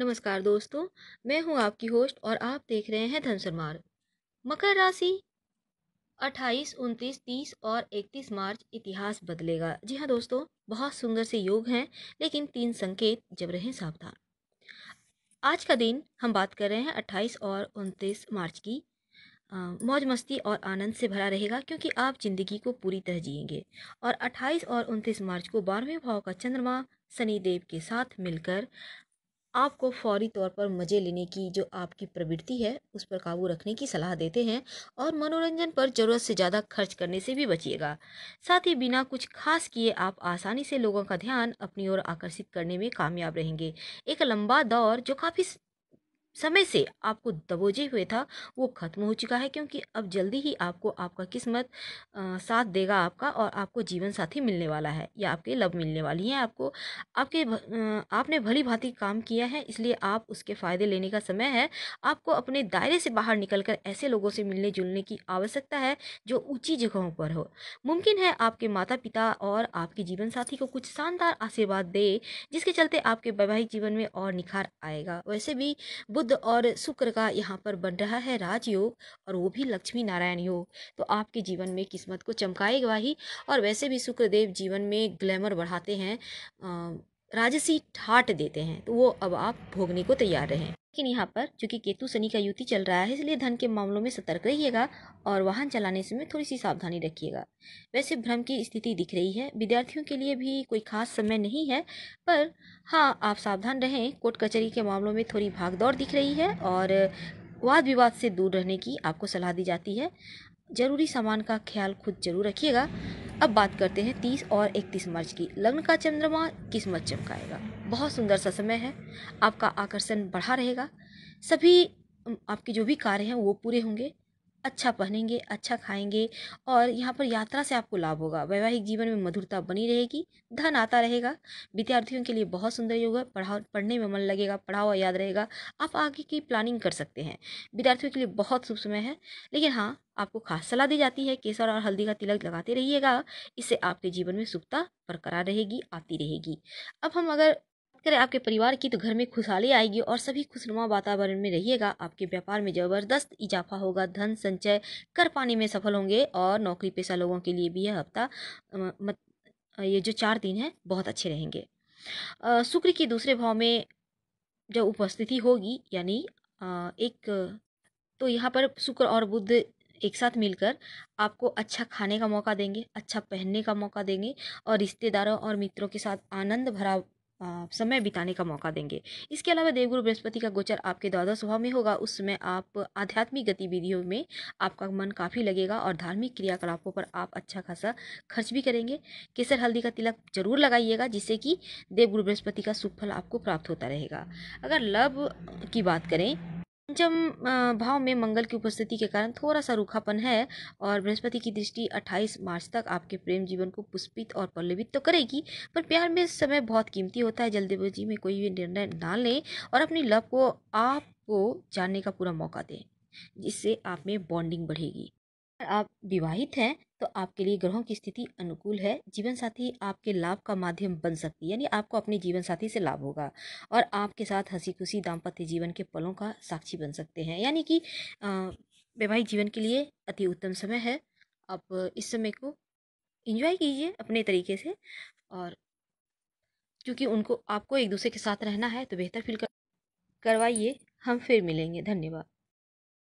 नमस्कार दोस्तों मैं हूं आपकी होस्ट और आप देख रहे हैं धनसर मार्ग मकर राशि 28, 29, 30 और 31 मार्च इतिहास बदलेगा जी हाँ दोस्तों बहुत सुंदर से योग हैं लेकिन तीन संकेत जब रहे सावधान आज का दिन हम बात कर रहे हैं 28 और 29 मार्च की मौज मस्ती और आनंद से भरा रहेगा क्योंकि आप जिंदगी को पूरी तरह जिएंगे और 28 और 29 मार्च को बारहवें भाव का चंद्रमा शनिदेव देव के साथ मिलकर आपको फौरी तौर पर मज़े लेने की जो आपकी प्रवृत्ति है उस पर काबू रखने की सलाह देते हैं और मनोरंजन पर ज़रूरत से ज़्यादा खर्च करने से भी बचिएगा साथ ही बिना कुछ खास किए आप आसानी से लोगों का ध्यान अपनी ओर आकर्षित करने में कामयाब रहेंगे एक लंबा दौर जो काफ़ी समय से आपको दबोचे हुए था वो ख़त्म हो चुका है क्योंकि अब जल्दी ही आपको आपका किस्मत आ, साथ देगा आपका और आपको जीवन साथी मिलने वाला है या आपके लव मिलने वाली है आपको आपके भ, आ, आपने भली भांति काम किया है इसलिए आप उसके फ़ायदे लेने का समय है आपको अपने दायरे से बाहर निकल ऐसे लोगों से मिलने जुलने की आवश्यकता है जो ऊँची जगहों पर हो मुमकिन है आपके माता पिता और आपके जीवन साथी को कुछ शानदार आशीर्वाद दे जिसके चलते आपके वैवाहिक जीवन में और निखार आएगा वैसे भी बुद्ध बुध और शुक्र का यहाँ पर बन रहा है राजयोग और वो भी लक्ष्मी नारायण योग तो आपके जीवन में किस्मत को चमकाएगा ही और वैसे भी शुक्रदेव जीवन में ग्लैमर बढ़ाते हैं राजसी ठाट देते हैं तो वो अब आप भोगने को तैयार रहें लेकिन यहाँ पर चूंकि केतु शनि का युति चल रहा है इसलिए धन के मामलों में सतर्क रहिएगा और वाहन चलाने समय थोड़ी सी सावधानी रखिएगा वैसे भ्रम की स्थिति दिख रही है विद्यार्थियों के लिए भी कोई खास समय नहीं है पर हाँ आप सावधान रहें कोर्ट कचहरी के मामलों में थोड़ी भागदौड़ दिख रही है और वाद विवाद से दूर रहने की आपको सलाह दी जाती है ज़रूरी सामान का ख्याल खुद जरूर रखिएगा अब बात करते हैं तीस और इकतीस मार्च की लग्न का चंद्रमा किस्मत चमकाएगा बहुत सुंदर सा समय है आपका आकर्षण बढ़ा रहेगा सभी आपके जो भी कार्य हैं वो पूरे होंगे अच्छा पहनेंगे अच्छा खाएंगे और यहाँ पर यात्रा से आपको लाभ होगा वैवाहिक जीवन में मधुरता बनी रहेगी धन आता रहेगा विद्यार्थियों के लिए बहुत सुंदर योग है पढ़ाओ पढ़ने में मन लगेगा पढ़ाओ याद रहेगा आप आगे की प्लानिंग कर सकते हैं विद्यार्थियों के लिए बहुत शुभ समय है लेकिन हाँ आपको खास सलाह दी जाती है केसर और हल्दी का तिलक लगाते रहिएगा इससे आपके जीवन में शुभता बरकरार रहेगी आती रहेगी अब हम अगर करें आपके परिवार की तो घर में खुशहाली आएगी और सभी खुशनुमा वातावरण में रहिएगा आपके व्यापार में ज़बरदस्त इजाफा होगा धन संचय कर पाने में सफल होंगे और नौकरी पेशा लोगों के लिए भी यह हफ्ता ये जो चार दिन है बहुत अच्छे रहेंगे शुक्र के दूसरे भाव में जब उपस्थिति होगी यानी एक तो यहाँ पर शुक्र और बुद्ध एक साथ मिलकर आपको अच्छा खाने का मौका देंगे अच्छा पहनने का मौका देंगे और रिश्तेदारों और मित्रों के साथ आनंद भरा समय बिताने का मौका देंगे इसके अलावा देवगुरु बृहस्पति का गोचर आपके द्वादश स्वभाव में होगा उस समय आप आध्यात्मिक गतिविधियों में आपका मन काफ़ी लगेगा और धार्मिक क्रियाकलापों पर आप अच्छा खासा खर्च भी करेंगे केसर हल्दी का तिलक जरूर लगाइएगा जिससे कि देवगुरु बृहस्पति का सुखफल आपको प्राप्त होता रहेगा अगर लव की बात करें पंचम भाव में मंगल की उपस्थिति के कारण थोड़ा सा रूखापन है और बृहस्पति की दृष्टि 28 मार्च तक आपके प्रेम जीवन को पुष्पित और पल्लवित तो करेगी पर प्यार में समय बहुत कीमती होता है जल्दबाजी में कोई भी निर्णय ना लें और अपनी लव को आपको जानने का पूरा मौका दें जिससे आप में बॉन्डिंग बढ़ेगी आप विवाहित हैं तो आपके लिए ग्रहों की स्थिति अनुकूल है जीवन साथी आपके लाभ का माध्यम बन सकती है यानी आपको अपने जीवन साथी से लाभ होगा और आपके साथ हंसी खुशी दाम्पत्य जीवन के पलों का साक्षी बन सकते हैं यानी कि वैवाहिक जीवन के लिए अति उत्तम समय है आप इस समय को इंजॉय कीजिए अपने तरीके से और क्योंकि उनको आपको एक दूसरे के साथ रहना है तो बेहतर फील कर करवाइए हम फिर मिलेंगे धन्यवाद